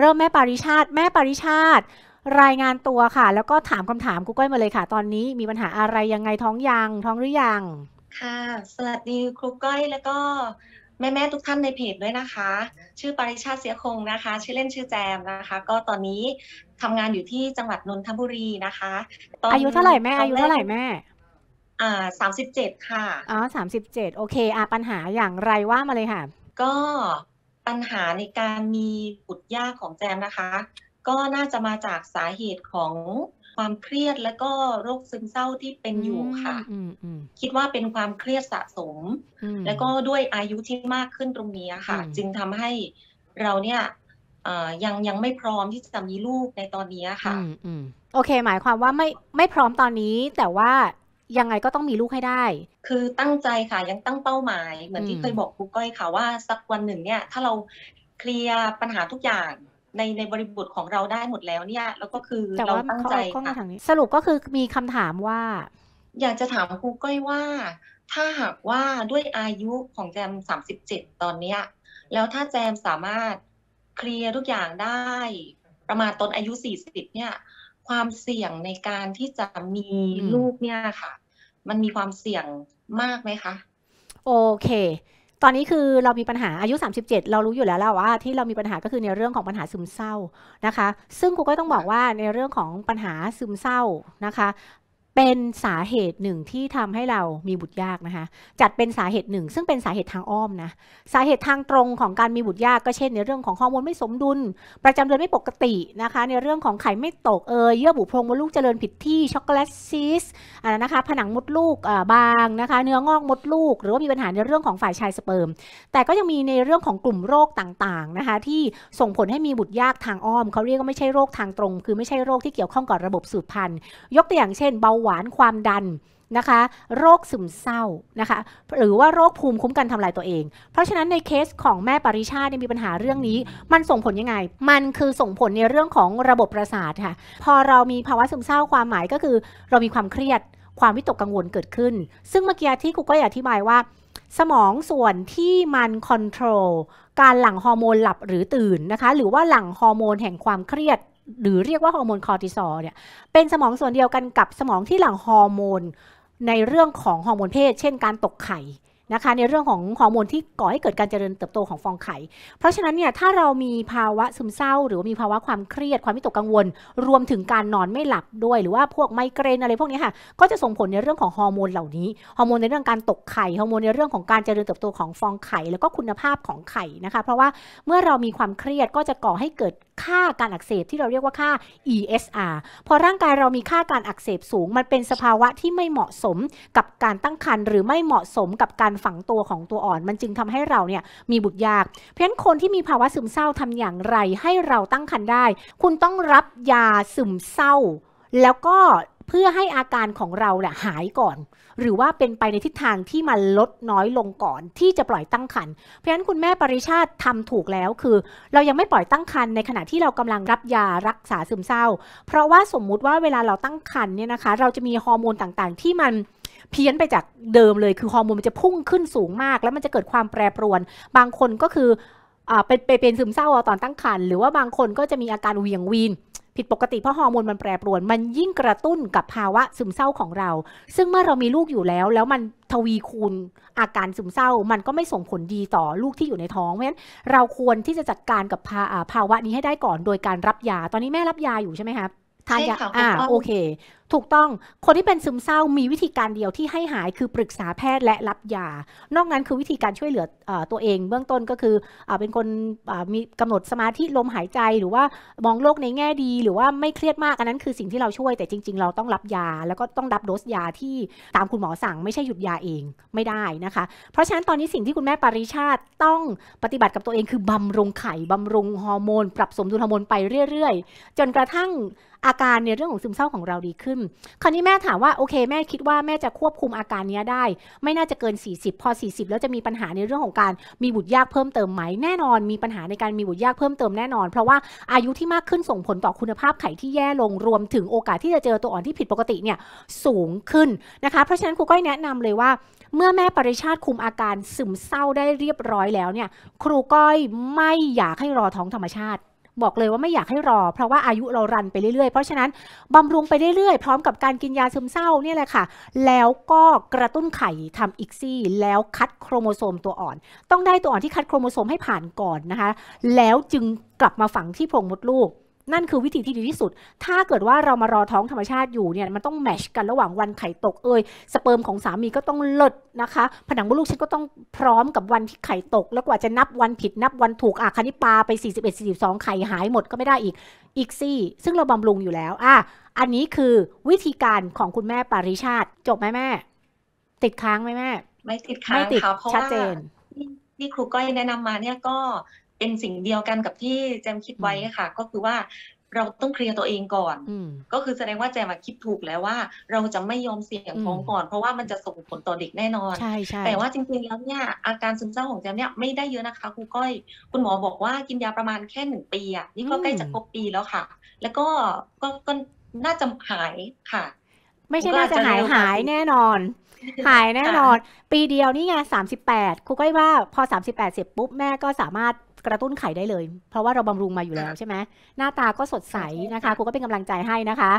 เริ่มแม่ปริชาติแม่ปริชาติรายงานตัวค่ะ แล้วก็ถามคำถามกูก้อยมาเลยค่ะตอนนี้มีปัญหาอะไรยังไงท้องยังท้องหรือยังค่ะสวัสดีครูก้อยแล้วก็แม่แม่ทุกท่านในเพจด้วยนะคะ ชื่อปริชาติเสียคงนะคะ ชื่อเล่นชื่อแจมนะคะ ก็ตอนนี้ทำงานอยู่ที่จังหวัดนนทบุรีนะคะตอนอายุเท่าไหร่แม่อายุเท่าไหร่แม่อ่าสามสิบเจ็ดค่ะอ๋อสามสิบเจ็ดโอเคอ่าปัญหาอย่างไรว่ามาเลยค่ะ ก็ปัญหาในการมีบุตรยากของแจมนะคะ ก็น่าจะมาจากสาเหตุของความเครียด และก็โรคซึมเศร้าที่เป็นอยู่ค่ะ คิดว่าเป็นความเครียดสะสม แล้วก็ด้วยอายุที่มากขึ้นตรงนี้ค่ะ จึงทำให้เราเนี่ยยังยังไม่พร้อมที่จะมีลูกในตอนนี้ค่ะโอเคหมายความว่าไม่ไม่พร้อมตอนนี้ แต่ว่ายังไงก็ต้องมีลูกให้ได้ คือตั้งใจค่ะ ยังตั้งเป้าหมาย เหมือนที่เคยบอกครูก้อยค่ะว่าสักวันหนึ่งเนี่ย ถ้าเราเคลียร์ปัญหาทุกอย่างในในบริบทของเราได้หมดแล้วเนี่ย แล้วก็คือเราตั้งใจค่ะสรุปก็คือมีคำถามว่า อยากจะถามครูก้อยว่า ถ้าหากว่าด้วยอายุของแจมสามสิบเจ็ดตอนเนี้ย แล้วถ้าแจมสามารถเคลียร์ทุกอย่างได้ ประมาณตอนอายุสี่สิบเนี่ย ความเสี่ยงในการที่จะมีลูกเนี่ยค่ะมันมีความเสี่ยงมากไหมคะ โอเค ตอนนี้คือเรามีปัญหาอายุ37 เรารู้อยู่แล้วแล้วว่าที่เรามีปัญหาก็คือในเรื่องของปัญหาซึมเศร้านะคะ ซึ่งกูก็ต้องบอกว่าในเรื่องของปัญหาซึมเศร้านะคะเป็นสาเหตุหนึ่งที่ทำให้เรามีบุตรยากนะคะจัดเป็นสาเหตุหนึ่ง ซึ่งเป็นสาเหตุทางอ้อมนะสาเหตุทางตรงของการมีบุตรยากก็เช่น ในเรื่องของฮอร์โมนไม่สมดุล ประจำเดือนไม่ปกตินะคะในเรื่องของไข่ไม่ตกเอยเยื่อบุโพรงมดลูกเจริญผิดที่ช็อกโกแลตซีสอ่านนะคะผนังมดลูกบางนะคะเนื้องอกมดลูก หรือว่ามีปัญหาในเรื่องของฝ่ายชายสเปิร์มแต่ก็ยังมีในเรื่องของกลุ่มโรคต่างๆนะคะที่ส่งผลให้มีบุตรยากทางอ้อมเขาเรียกว่าไม่ใช่โรคทางตรง คือไม่ใช่โรคที่เกี่ยวข้องกับระบบสืบพันธุ์ ยกตัวอย่างเช่นเบาหวานความดันนะคะโรคซึมเศร้านะคะหรือว่าโรคภูมิคุ้มกันทำลายตัวเอง เพราะฉะนั้นในเคสของแม่ปริชาเนี่ยมีปัญหาเรื่องนี้มันส่งผลยังไงมันคือส่งผลในเรื่องของระบบประสาทค่ะพอเรามีภาวะซึมเศร้าความหมายก็คือเรามีความเครียดความวิตกกังวลเกิดขึ้น ซึ่งเมื่อกี้ที่ครูก็อธิบายว่า สมองส่วนที่มันคอนโทรลการหลั่งฮอร์โมนหลับหรือตื่นนะคะหรือว่าหลั่งฮอร์โมนแห่งความเครียดหรือเรียกว่าฮอร์โมนคอร์ติซอลเนี่ยเป็นสมองส่วนเดียวกันกับสมองที่หลั่งฮอร์โมน ในเรื่องของฮอร์โมนเพศ เช่นการตกไข่นะคะในเรื่องของฮอร์โมนที่ก่อให้เกิดการเจริญเติบโตของฟองไข่ เพราะฉะนั้นเนี่ยถ้าเรามีภาวะซึมเศร้า หรือว่ามีภาวะความเครียดความวิตกกังวล รวมถึงการนอนไม่หลับด้วย หรือว่าพวกไมเกรนอะไรพวกนี้ค่ะก็จะส่งผลในเรื่องของฮอร์โมนเหล่านี้ฮอร์โมนในเรื่องการตกไข่ฮอร์โมนในเรื่องของการเจริญเติบโตของฟองไข่แล้วก็คุณภาพของไข่นะคะเพราะว่าเมื่อเรามีความเครียดก็จะก่อให้เกิดค่าการอักเสบ ที่เราเรียกว่าค่า ESR พอร่างกายเรามีค่าการอักเสบสูง มันเป็นสภาวะที่ไม่เหมาะสมกับการตั้งครรภ์หรือไม่เหมาะสมกับการฝังตัวของตัวอ่อนมันจึงทำให้เราเนี่ยมีบุตรยาก เพราะฉะนั้นคนที่มีภาวะซึมเศร้าทำอย่างไรให้เราตั้งครรภ์ได้ คุณต้องรับยาซึมเศร้า แล้วก็เพื่อให้อาการของเราแหละหายก่อน หรือว่าเป็นไปในทิศทางที่มันลดน้อยลงก่อน ที่จะปล่อยตั้งครรภ์เพราะฉะนั้นคุณแม่ปริชาติทำถูกแล้วคือ เรายังไม่ปล่อยตั้งครรภ์ในขณะที่เรากำลังรับยารักษาซึมเศร้า เพราะว่าสมมุติว่าเวลาเราตั้งครรภ์เนี่ยนะคะเราจะมีฮอร์โมนต่างๆ ที่มันเพี้ยนไปจากเดิมเลย คือฮอร์โมนมันจะพุ่งขึ้นสูงมาก แล้วมันจะเกิดความแปรปรวน บางคนก็คือเป็นเป็นซึมเศร้าตอนตั้งครรภ์ หรือว่าบางคนก็จะมีอาการเวียงวีนผิดปกติ เพราะฮอร์โมนมันแปรปรวน มันยิ่งกระตุ้นกับภาวะซึมเศร้าของเรา ซึ่งเมื่อเรามีลูกอยู่แล้ว แล้วมันทวีคูณอาการซึมเศร้า มันก็ไม่ส่งผลดีต่อลูกที่อยู่ในท้อง เพราะฉะนั้นเราควรที่จะจัดการกับภาวะนี้ให้ได้ก่อน โดยการรับยา ตอนนี้แม่รับยาอยู่ใช่ไหมคะทานยาอ่า โอเคถูกต้อง คนที่เป็นซึมเศร้ามีวิธีการเดียวที่ให้หายคือปรึกษาแพทย์และรับยา นอกนั้นคือวิธีการช่วยเหลืออตัวเองเบื้องต้นก็คืออเป็นคนมีกำหนดสมาธิลมหายใจหรือว่ามองโลกในแง่ดีหรือว่าไม่เครียดมากอันนั้นคือสิ่งที่เราช่วยแต่จริงๆเราต้องรับยาแล้วก็ต้องรับโดสยาที่ตามคุณหมอสั่ง ไม่ใช่หยุดยาเองไม่ได้นะคะ เพราะฉะนั้นตอนนี้สิ่งที่คุณแม่ปริชาติต้องปฏิบัติกับตัวเองคือบำรุงไข่บำรุงฮอร์โมน ปรับสมดุลฮอร์โมนไปเรื่อยๆจนกระทั่งอาการในเรื่องของซึมเศร้าของเราดีขึ้นคราวนี้แม่ถามว่าโอเคแม่คิดว่าแม่จะควบคุมอาการนี้ได้ ไม่น่าจะเกิน40พอ40 แล้วจะมีปัญหาในเรื่องของการมีบุตรยากเพิ่มเติมไหมแน่นอนมีปัญหาในการมีบุตรยากเพิ่มเติมแน่นอน เพราะว่าอายุที่มากขึ้นส่งผลต่อคุณภาพไข่ที่แย่ลงรวมถึงโอกาสที่จะเจอตัวอ่อนที่ผิดปกติเนี่ยสูงขึ้นนะคะเพราะฉะนั้นครูก้อยแนะนำเลยว่า เมื่อแม่ปริชาติคุมอาการซึมเศร้าได้เรียบร้อยแล้วเนี่ยครูก้อยไม่อยากให้รอท้องธรรมชาติบอกเลยว่าไม่อยากให้รอเพราะว่าอายุเรารันไปเรื่อยๆ เพราะฉะนั้นบำรุงไปเรื่อยๆพร้อมกับการกินยาซึมเศร้าเนี่ยแหละค่ะแล้วก็กระตุ้นไข่ทำอีกซี่แล้วคัดโครโมโซมตัวอ่อน ต้องได้ตัวอ่อนที่คัดโครโมโซมให้ผ่านก่อนนะคะ แล้วจึงกลับมาฝังที่โพรงมดลูกนั่นคือวิธีที่ดีที่สุด ถ้าเกิดว่าเรามารอท้องธรรมชาติอยู่เนี่ยมันต้องแมชกันระหว่างวันไข่ตกเอ่ยสเปิร์มของสามีก็ต้องเลิศนะคะ ผนังมดลูกฉันก็ต้องพร้อมกับวันที่ไข่ตก แล้วกว่าจะนับวันผิดนับวันถูกอ่ะคันนี้ปลาไป41 42ไข่หายหมดก็ไม่ได้อีกอีกซี่ ซึ่งเราบำรุงอยู่แล้วอ่ะอันนี้คือวิธีการของคุณแม่ปาริชาติจบไหมแม่ ติดค้างไหมแม่ไม่ติดค้างค่ะเพราะว่าที่ครูก้อยแนะนำมาเนี่ยก็เป็นสิ่งเดียวกันกับที่แจมคิดไว้ค่ะ ก็คือว่า เราต้องเคลียร์ตัวเองก่อนก็คือแสดงว่าแจมคิดถูกแล้วว่า เราจะไม่ยอมเสี่ยงท้องก่อน เพราะว่ามันจะส่งผลต่อเด็กแน่นอนใช่ใช่แต่ว่าจริงๆแล้วเนี่ยอาการซึมเศร้าของแจมเนี่ยไม่ได้เยอะนะคะครูก้อยคุณหมอบอกว่ากินยาประมาณแค่หนึ่งปีอ่ะนี่ก็ใกล้จะครบปีแล้วค่ะ แล้วก็ก็น่าจะหายค่ะ ไม่ใช่น่าจะหายหายแน่นอนหายแน่นอน ปีเดียวนี่ไงสามสิบแปดครูก้อยว่าพอสามสิบแปดเสร็จปุ๊บแม่ก็สามารถกระตุ้นไข่ได้เลย เพราะว่าเราบำรุงมาอยู่แล้วใช่ไหมหน้าตาก็สดใสนะคะครูก็เป็นกำลังใจให้นะคะ